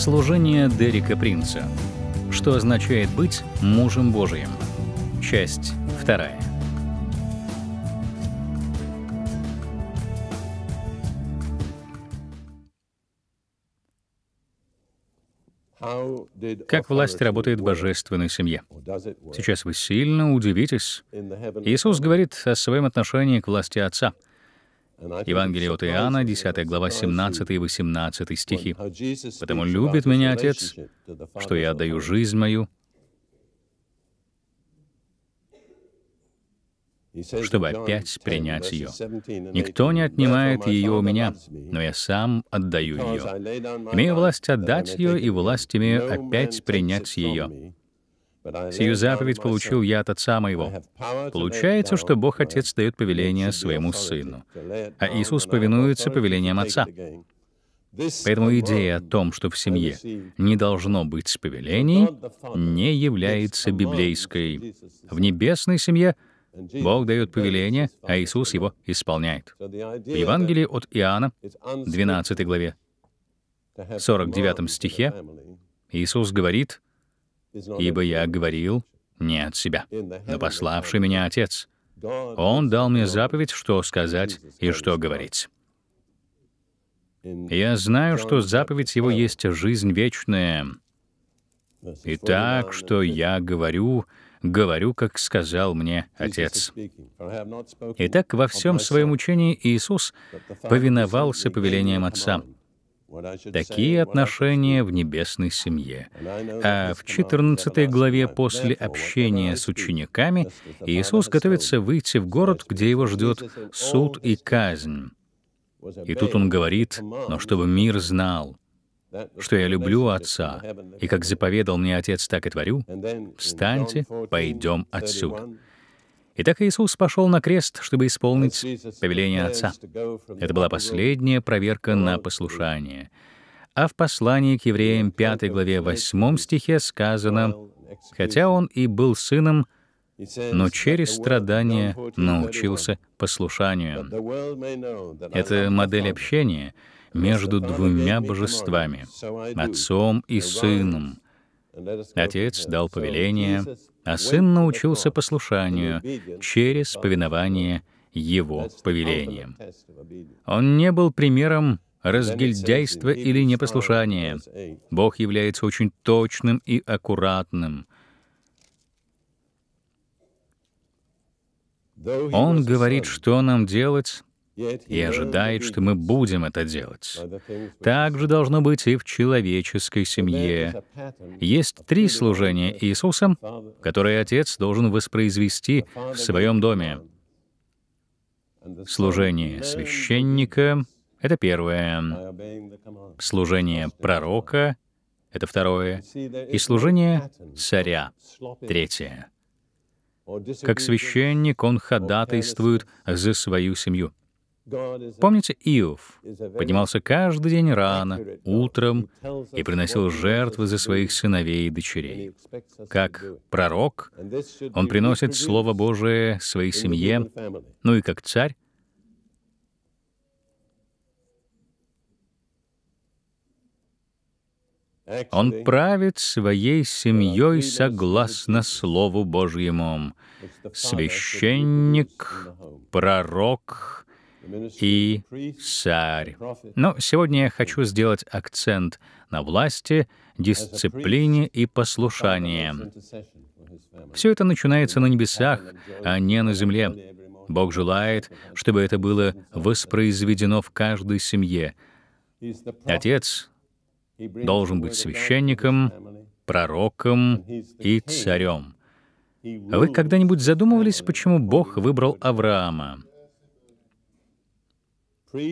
Служение Дерека Принца. Что означает быть мужем Божьим? Часть вторая. Как власть работает в божественной семье. Сейчас вы сильно удивитесь. Иисус говорит о своем отношении к власти Отца — Евангелие от Иоанна, 10 глава, 17 и 18 стихи. «Потому любит меня Отец, что я отдаю жизнь мою, чтобы опять принять ее. Никто не отнимает ее у меня, но я сам отдаю ее. Имею власть отдать ее, и власть имею опять принять ее. Сию заповедь получил я от Отца Моего. Получается, что Бог Отец дает повеление своему Сыну, а Иисус повинуется повелениям Отца. Поэтому идея о том, что в семье не должно быть повелений, не является библейской. В небесной семье Бог дает повеление, а Иисус его исполняет. В Евангелии от Иоанна, 12 главе, 49 стихе, Иисус говорит, ибо я говорил не от себя, но пославший меня Отец. Он дал мне заповедь, что сказать и что говорить. Я знаю, что заповедь Его есть жизнь вечная. И так, что я говорю, говорю, как сказал мне Отец. Итак, во всем своем учении Иисус повиновался повелениям Отца, Такие отношения в небесной семье. А в 14 главе после общения с учениками Иисус готовится выйти в город, где его ждет суд и казнь. И тут он говорит, но чтобы мир знал, что я люблю Отца, и как заповедал мне Отец, так и творю, встаньте, пойдем отсюда. Итак, Иисус пошел на крест, чтобы исполнить повеление Отца. Это была последняя проверка на послушание. А в послании к евреям 5 главе 8 стихе сказано, «Хотя он и был сыном, но через страдания научился послушанию». Это модель общения между двумя божествами — Отцом и Сыном. Отец дал повеление, а сын научился послушанию через повинование его повелением. Он не был примером разгильдяйства или непослушания. Бог является очень точным и аккуратным. Он говорит, что нам делать, и ожидает, что мы будем это делать. Так же должно быть и в человеческой семье. Есть три служения Иисуса, которые Отец должен воспроизвести в своем доме. Служение священника — это первое, служение пророка — это второе, и служение царя — третье. Как священник он ходатайствует за свою семью. Помните, Иов поднимался каждый день рано, утром, и приносил жертвы за своих сыновей и дочерей. Как пророк, он приносит Слово Божие своей семье, ну и как царь, Он правит своей семьей согласно Слову Божьему. Священник, пророк, и царь. Но сегодня я хочу сделать акцент на власти, дисциплине и послушании. Все это начинается на небесах, а не на земле. Бог желает, чтобы это было воспроизведено в каждой семье. Отец должен быть священником, пророком и царем. А вы когда-нибудь задумывались, почему Бог выбрал Авраама?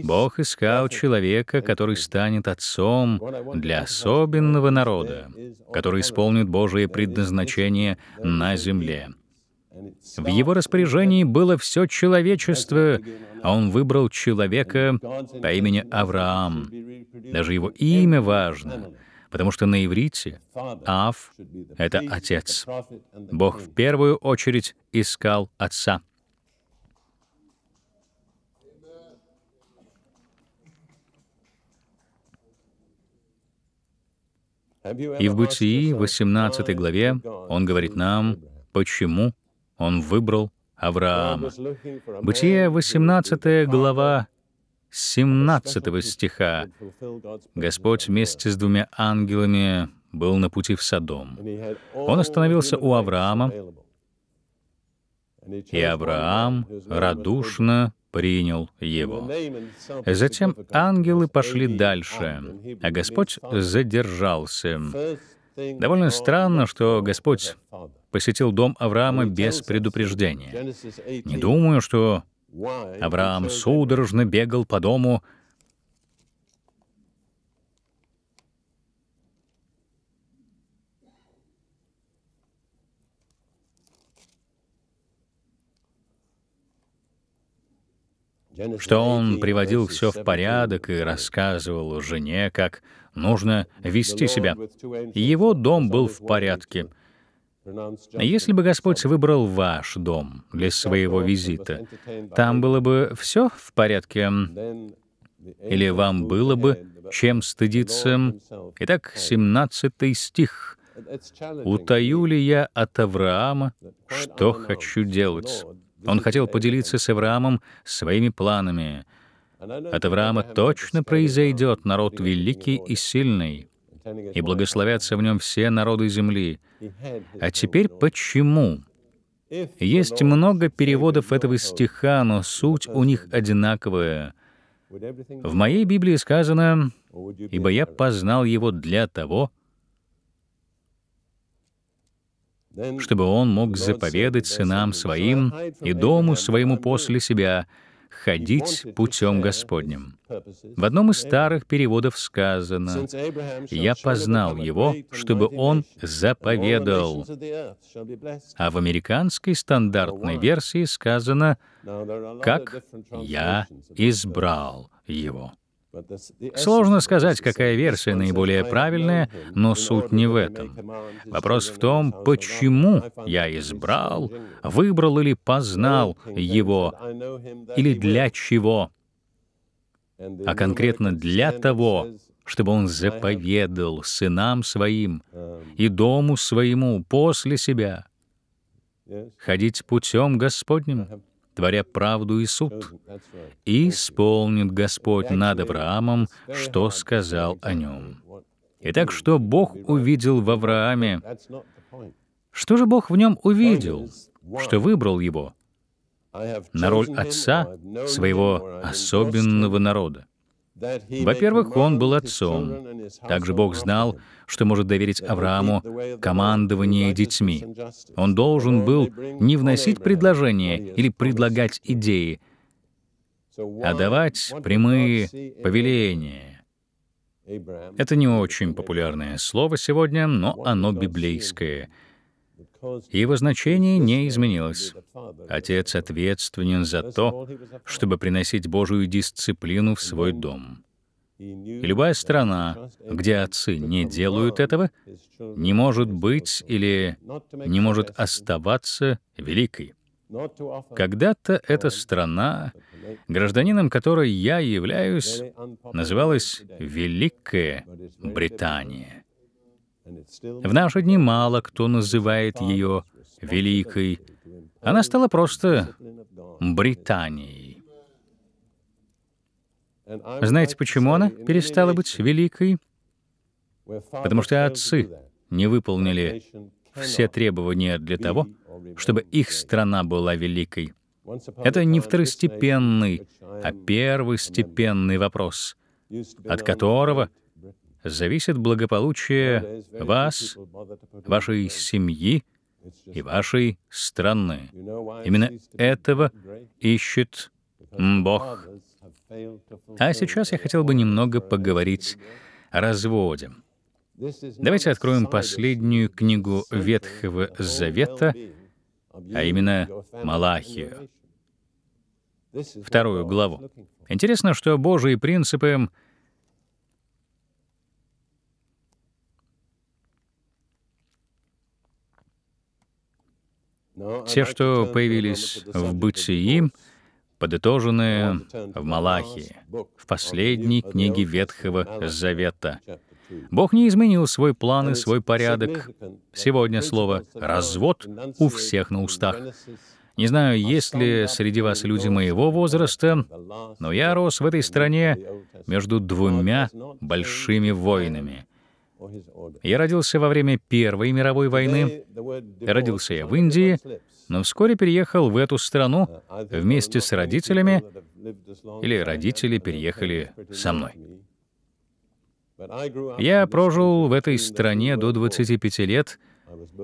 Бог искал человека, который станет отцом для особенного народа, который исполнит Божие предназначение на земле. В его распоряжении было все человечество, а он выбрал человека по имени Авраам. Даже его имя важно, потому что на иврите «Ав» — это «отец». Бог в первую очередь искал отца — И в Бытии, 18 главе, он говорит нам, почему он выбрал Авраама. Бытие, 18 глава, 17 стиха. Господь вместе с двумя ангелами был на пути в Содом. Он остановился у Авраама, и Авраам радушно принял его. Затем ангелы пошли дальше, а Господь задержался. Довольно странно, что Господь посетил дом Авраама без предупреждения. Не думаю, что Авраам судорожно бегал по дому что он приводил все в порядок и рассказывал жене, как нужно вести себя. Его дом был в порядке. Если бы Господь выбрал ваш дом для своего визита, там было бы все в порядке, или вам было бы чем стыдиться. Итак, 17 стих. «Утаю ли я от Авраама, что хочу делать?» Он хотел поделиться с Авраамом своими планами. От Авраама точно произойдет народ великий и сильный, и благословятся в нем все народы земли. А теперь почему? Есть много переводов этого стиха, но суть у них одинаковая. В моей Библии сказано, «Ибо я познал его для того, чтобы он мог заповедать сынам своим и дому своему после себя ходить путем Господним. В одном из старых переводов сказано, «Я познал его, чтобы он заповедал». А в американской стандартной версии сказано, «как я избрал его». Сложно сказать, какая версия наиболее правильная, но суть не в этом. Вопрос в том, почему я избрал, выбрал или познал его, или для чего. А конкретно для того, чтобы он заповедал сынам своим и дому своему после себя ходить путем Господним творя правду и суд. И исполнит Господь над Авраамом, что сказал о нем. Итак, что Бог увидел в Аврааме? Что же Бог в нем увидел, что выбрал его на роль отца своего особенного народа? Во-первых, он был отцом. Также Бог знал, что может доверить Аврааму командование детьми. Он должен был не вносить предложения или предлагать идеи, а давать прямые повеления. Это не очень популярное слово сегодня, но оно библейское — его значение не изменилось. Отец ответственен за то, чтобы приносить Божию дисциплину в свой дом. И любая страна, где отцы не делают этого, не может быть или не может оставаться великой. Когда-то эта страна, гражданином которой я являюсь, называлась Великая Британия. В наши дни мало кто называет ее великой. Она стала просто Британией. Знаете, почему она перестала быть великой? Потому что отцы не выполнили все требования для того, чтобы их страна была великой. Это не второстепенный, а первостепенный вопрос, от которого — зависит благополучие вас, вашей семьи и вашей страны. Именно этого ищет Бог. А сейчас я хотел бы немного поговорить о разводе. Давайте откроем последнюю книгу Ветхого Завета, а именно Малахию, вторую главу. Интересно, что Божьи принципы Те, что появились в бытии, подытожены в Малахии, в последней книге Ветхого Завета. Бог не изменил свой план и свой порядок. Сегодня слово «развод» у всех на устах. Не знаю, есть ли среди вас люди моего возраста, но я рос в этой стране между двумя большими войнами — я родился во время Первой мировой войны, родился я в Индии, но вскоре переехал в эту страну uh, вместе с родителями, или родители переехали со мной. Я прожил в этой стране до 25 лет —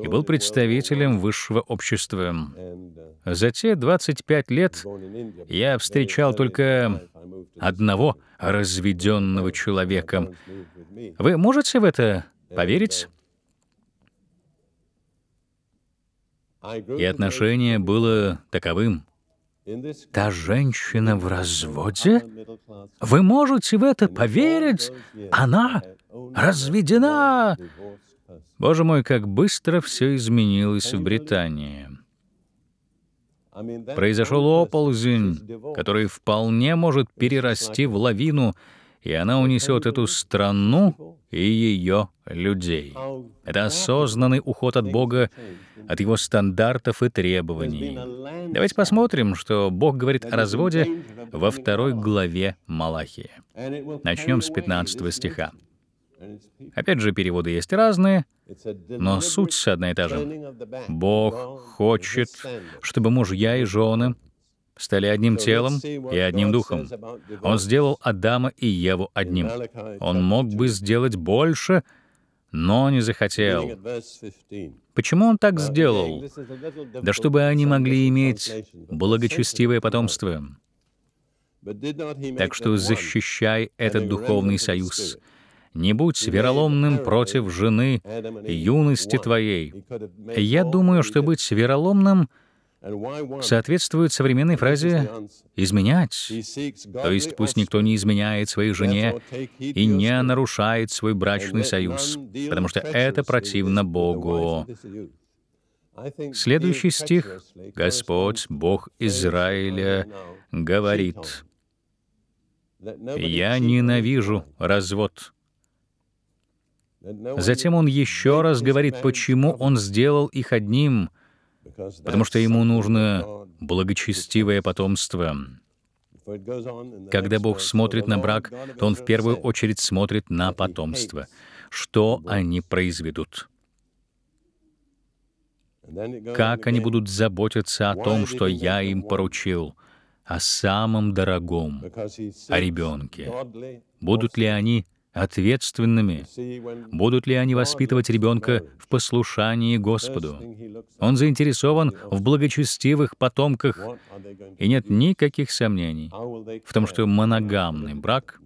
и был представителем высшего общества. За те 25 лет я встречал только одного разведенного человека. Вы можете в это поверить? И отношение было таковым. Та женщина в разводе? Вы можете в это поверить? Она разведена! Боже мой, как быстро все изменилось в Британии. Произошел оползень, который вполне может перерасти в лавину, и она унесет эту страну и ее людей. Это осознанный уход от Бога, от его стандартов и требований. Давайте посмотрим, что Бог говорит о разводе во второй главе Малахии. Начнем с 15 стиха. Опять же, переводы есть разные, но суть одна и та же. Бог хочет, чтобы мужья и жены стали одним телом и одним духом. Он сделал Адама и Еву одним. Он мог бы сделать больше, но не захотел. Почему он так сделал? Да чтобы они могли иметь благочестивое потомство. Так что защищай этот духовный союз — не будь вероломным против жены юности твоей. Я думаю, что быть вероломным соответствует современной фразе «изменять». То есть пусть никто не изменяет своей жене и не нарушает свой брачный союз, потому что это противно Богу. Следующий стих «Господь, Бог Израиля, говорит, «Я ненавижу развод, Затем он еще раз говорит, почему он сделал их одним, потому что ему нужно благочестивое потомство. Когда Бог смотрит на брак, то Он в первую очередь смотрит на потомство, что они произведут, как они будут заботиться о том, что я им поручил, о самом дорогом, о ребенке. Будут ли они ответственными? Будут ли они воспитывать ребенка в послушании Господу? Он заинтересован в благочестивых потомках, и нет никаких сомнений в том, что моногамный брак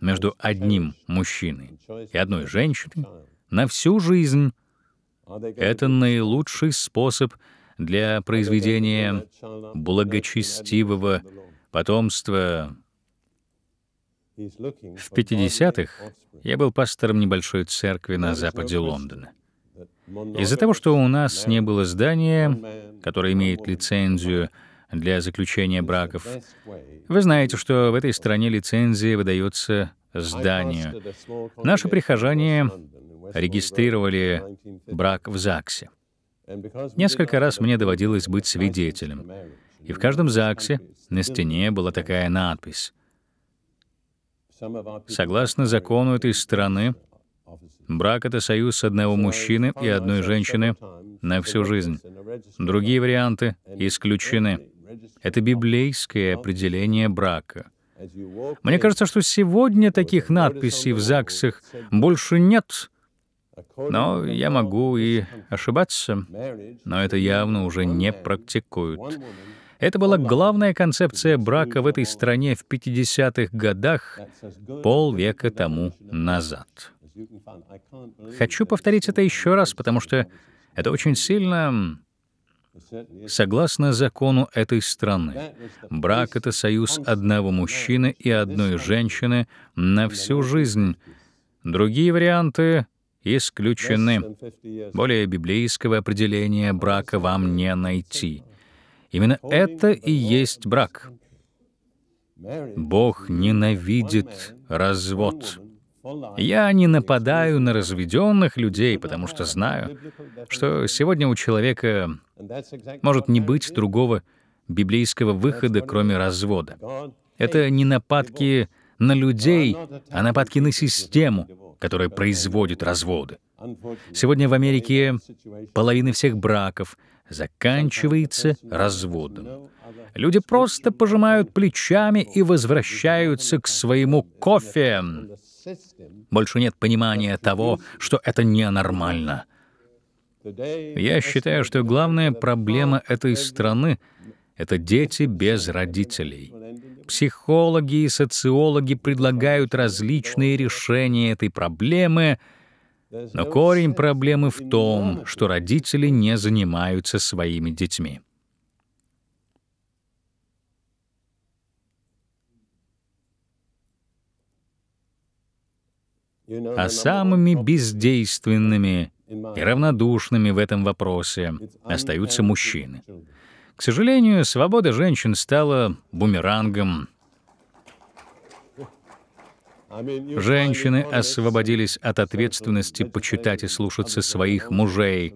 между одним мужчиной и одной женщиной на всю жизнь — это наилучший способ для произведения благочестивого потомства в 50-х я был пастором небольшой церкви на западе Лондона. Из-за того, что у нас не было здания, которое имеет лицензию для заключения браков, вы знаете, что в этой стране лицензия выдается зданию. Наши прихожане регистрировали брак в ЗАГСе. Несколько раз мне доводилось быть свидетелем. И в каждом ЗАГСе на стене была такая надпись Согласно закону этой страны, брак — это союз одного мужчины и одной женщины на всю жизнь. Другие варианты исключены. Это библейское определение брака. Мне кажется, что сегодня таких надписей в ЗАГСах больше нет, но я могу и ошибаться, но это явно уже не практикуют. Это была главная концепция брака в этой стране в 50-х годах, полвека тому назад. Хочу повторить это еще раз, потому что это очень сильно Согласно закону этой страны, брак — это союз одного мужчины и одной женщины на всю жизнь. Другие варианты исключены. Более библейского определения брака вам не найти. Именно это и есть брак. Бог ненавидит развод. Я не нападаю на разведенных людей, потому что знаю, что сегодня у человека может не быть другого библейского выхода, кроме развода. Это не нападки на людей, а нападки на систему, которая производит разводы. Сегодня в Америке половина всех браков — заканчивается разводом. Люди просто пожимают плечами и возвращаются к своему кофе. Больше нет понимания того, что это ненормально. Я считаю, что главная проблема этой страны — это дети без родителей. Психологи и социологи предлагают различные решения этой проблемы — но корень проблемы в том, что родители не занимаются своими детьми. А самыми бездейственными и равнодушными в этом вопросе остаются мужчины. К сожалению, свобода женщин стала бумерангом, Женщины освободились от ответственности почитать и слушаться своих мужей,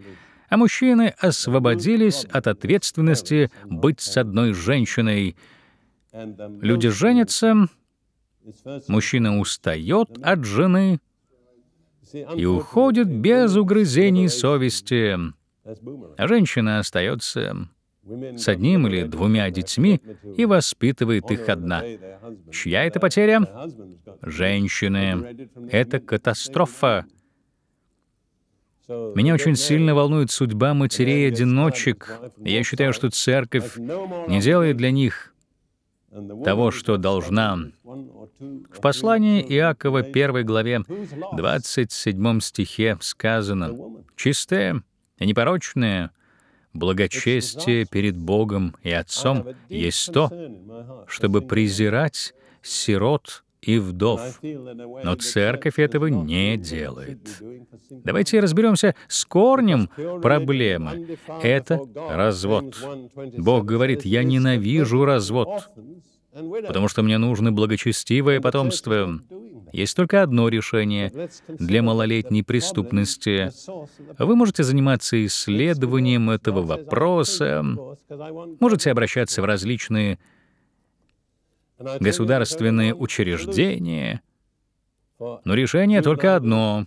а мужчины освободились от ответственности быть с одной женщиной. Люди женятся, мужчина устает от жены и уходит без угрызений совести, а женщина остается с одним или двумя детьми и воспитывает их одна. Чья это потеря? Женщины. Это катастрофа. Меня очень сильно волнует судьба матерей-одиночек. Я считаю, что церковь не делает для них того, что должна. В послании Иакова 1 главе 27 стихе сказано «Чистая и непорочная — Благочестие перед Богом и Отцом есть то, чтобы презирать сирот и вдов. Но церковь этого не делает. Давайте разберемся с корнем проблемы. Это развод. Бог говорит, я ненавижу развод, потому что мне нужно благочестивое потомство. Есть только одно решение для малолетней преступности. Вы можете заниматься исследованием этого вопроса, можете обращаться в различные государственные учреждения, но решение только одно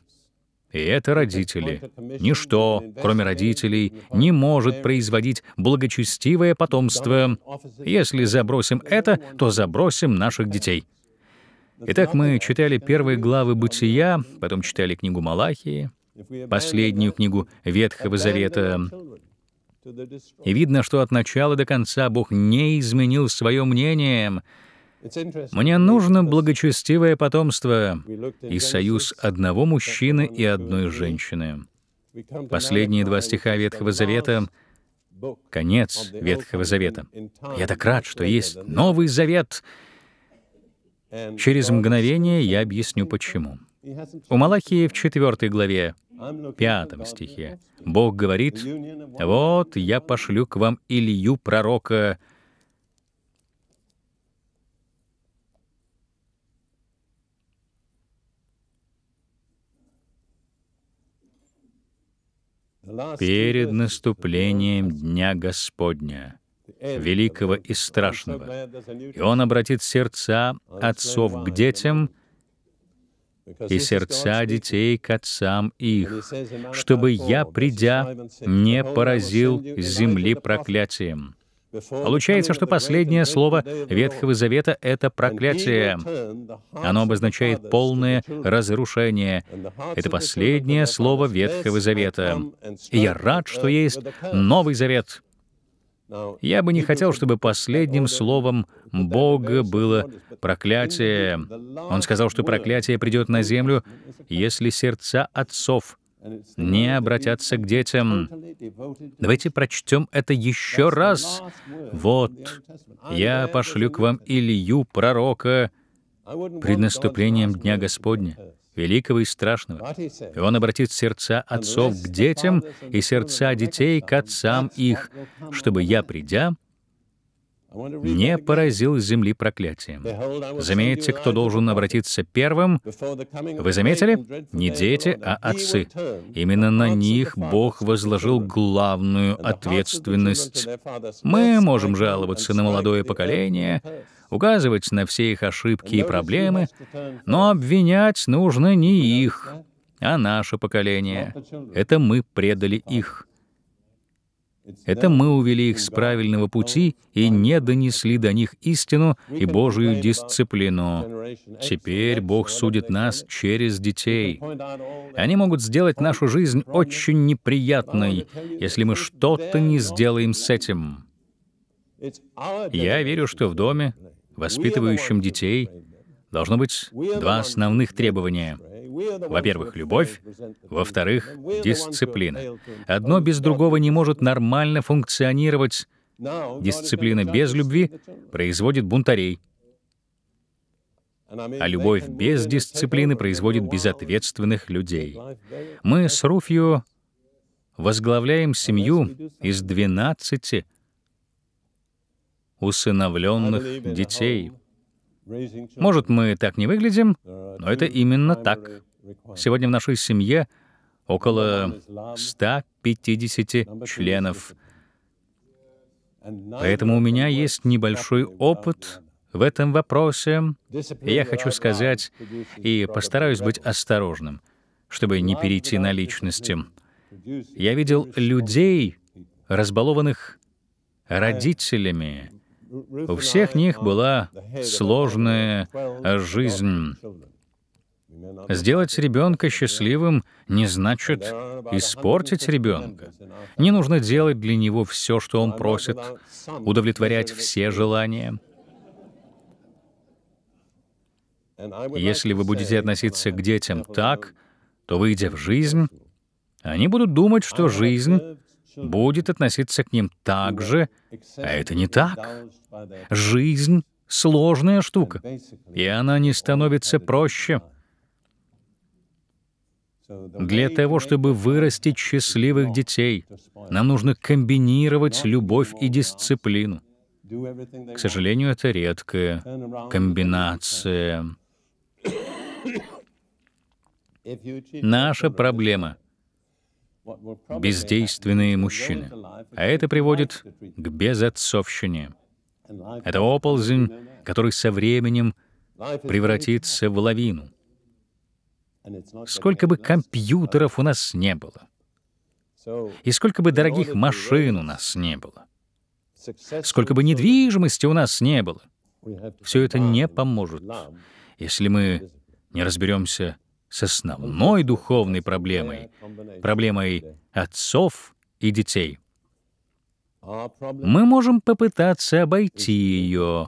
и это родители. Ничто, кроме родителей, не может производить благочестивое потомство. Если забросим это, то забросим наших детей. Итак, мы читали первые главы Бытия, потом читали книгу Малахии, последнюю книгу Ветхого Завета. И видно, что от начала до конца Бог не изменил свое мнение. Мне нужно благочестивое потомство и союз одного мужчины и одной женщины. Последние два стиха Ветхого Завета — конец Ветхого Завета. Я так рад, что есть Новый Завет — Через мгновение я объясню почему. У Малахии в 4 главе, 5 стихе, Бог говорит, «Вот я пошлю к вам Илью, пророка, перед наступлением Дня Господня» великого и страшного, и Он обратит сердца отцов к детям и сердца детей к отцам их, чтобы я, придя, не поразил земли проклятием». Получается, что последнее слово Ветхого Завета — это проклятие. Оно обозначает полное разрушение. Это последнее слово Ветхого Завета. И я рад, что есть Новый Завет — я бы не хотел, чтобы последним словом Бога было проклятие. Он сказал, что проклятие придет на землю, если сердца отцов не обратятся к детям. Давайте прочтем это еще раз. Вот, я пошлю к вам Илью, пророка, пред наступлением Дня Господня великого и страшного. И Он обратит сердца отцов к детям и сердца детей к отцам их, чтобы я, придя, не поразил земли проклятием. Заметьте, кто должен обратиться первым. Вы заметили? Не дети, а отцы. Именно на них Бог возложил главную ответственность. Мы можем жаловаться на молодое поколение, указывать на все их ошибки и проблемы, но обвинять нужно не их, а наше поколение. Это мы предали их. Это мы увели их с правильного пути и не донесли до них истину и Божию дисциплину. Теперь Бог судит нас через детей. Они могут сделать нашу жизнь очень неприятной, если мы что-то не сделаем с этим. Я верю, что в доме, воспитывающем детей, должно быть два основных требования — во-первых, любовь. Во-вторых, дисциплина. Одно без другого не может нормально функционировать. Дисциплина без любви производит бунтарей. А любовь без дисциплины производит безответственных людей. Мы с Руфью возглавляем семью из 12 усыновленных детей. Может, мы так не выглядим, но это именно так. Сегодня в нашей семье около 150 членов. Поэтому у меня есть небольшой опыт в этом вопросе. я хочу сказать, и постараюсь быть осторожным, чтобы не перейти на личности. Я видел людей, разбалованных родителями. У всех них была сложная жизнь. Сделать ребенка счастливым не значит испортить ребенка. Не нужно делать для него все, что он просит, удовлетворять все желания. Если вы будете относиться к детям так, то, выйдя в жизнь, они будут думать, что жизнь будет относиться к ним так же, а это не так. Жизнь — сложная штука, и она не становится проще — для того, чтобы вырастить счастливых детей, нам нужно комбинировать любовь и дисциплину. К сожалению, это редкая комбинация. Наша проблема — бездейственные мужчины. А это приводит к безотцовщине. Это оползень, который со временем превратится в лавину — сколько бы компьютеров у нас не было, и сколько бы дорогих машин у нас не было, сколько бы недвижимости у нас не было, все это не поможет, если мы не разберемся с основной духовной проблемой, проблемой отцов и детей. Мы можем попытаться обойти ее,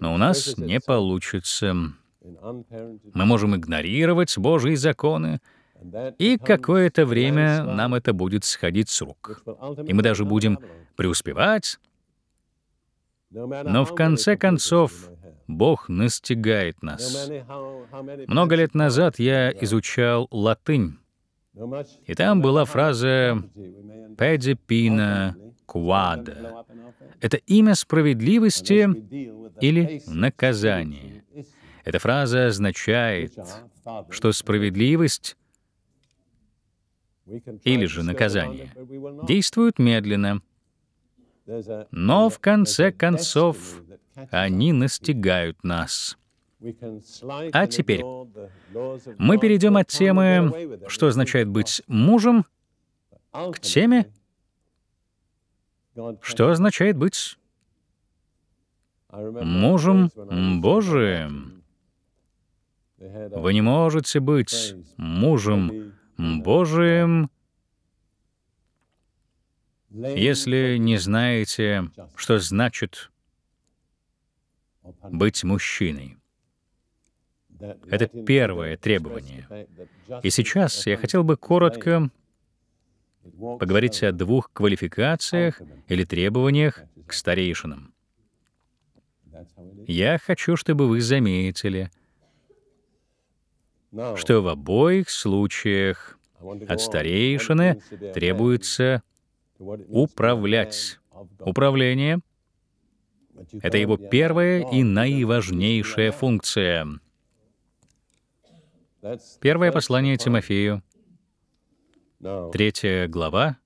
но у нас не получится. Мы можем игнорировать Божьи законы, и какое-то время нам это будет сходить с рук. И мы даже будем преуспевать. Но в конце концов, Бог настигает нас. Много лет назад я изучал латынь, и там была фраза «Педи пина квада». Это имя справедливости или наказания — эта фраза означает, что справедливость или же наказание действуют медленно, но в конце концов они настигают нас. А теперь мы перейдем от темы, что означает быть мужем, к теме, что означает быть мужем Божиим. Вы не можете быть мужем Божиим, если не знаете, что значит быть мужчиной. Это первое требование. И сейчас я хотел бы коротко поговорить о двух квалификациях или требованиях к старейшинам. Я хочу, чтобы вы заметили, что в обоих случаях от старейшины требуется управлять. Управление — это его первая и наиважнейшая функция. Первое послание Тимофею, третья глава,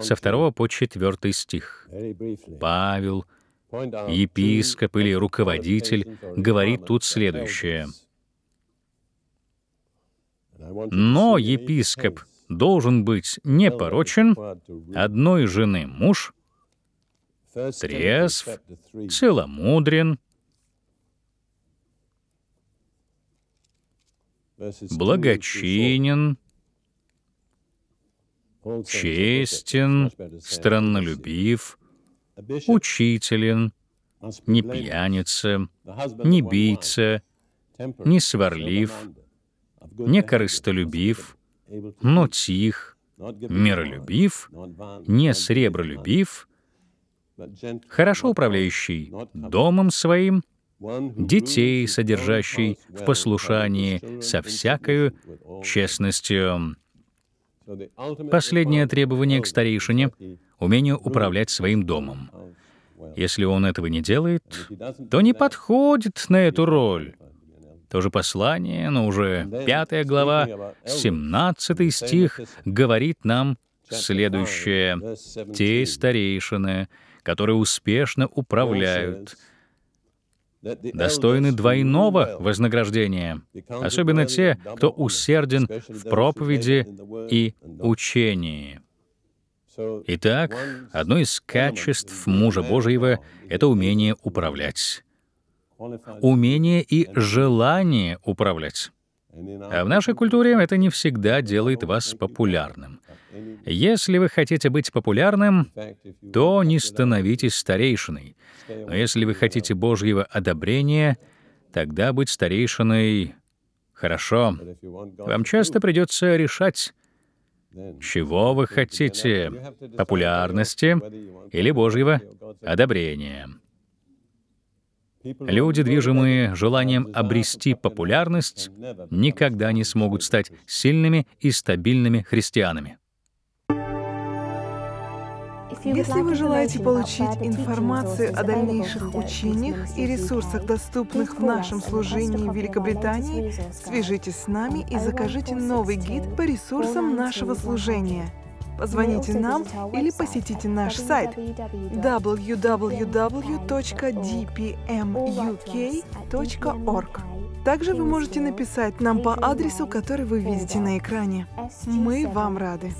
со второго по четвертый стих. Павел, епископ или руководитель, говорит тут следующее — но епископ должен быть непорочен, одной жены муж, трезв, целомудрен, благочинен, честен, страннолюбив, учителен, не пьяница, не бийца, не сварлив, не корыстолюбив, но тих, миролюбив, не сребролюбив, хорошо управляющий домом своим, детей, содержащий в послушании со всякою честностью. Последнее требование к старейшине — умение управлять своим домом. Если он этого не делает, то не подходит на эту роль. Тоже послание, но уже пятая глава, 17 стих, говорит нам следующее. «Те старейшины, которые успешно управляют, достойны двойного вознаграждения, особенно те, кто усерден в проповеди и учении». Итак, одно из качеств мужа Божьего — это умение управлять умение и желание управлять. А в нашей культуре это не всегда делает вас популярным. Если вы хотите быть популярным, то не становитесь старейшиной. Но если вы хотите Божьего одобрения, тогда быть старейшиной хорошо. Вам часто придется решать, чего вы хотите — популярности или Божьего одобрения. Люди, движимые желанием обрести популярность, никогда не смогут стать сильными и стабильными христианами. Если вы желаете получить информацию о дальнейших учениях и ресурсах, доступных в нашем служении в Великобритании, свяжитесь с нами и закажите новый гид по ресурсам нашего служения. Позвоните ну, нам или посетите наш сайт www.dpmuk.org. Также вы можете написать нам по адресу, который вы видите на экране. Мы вам рады.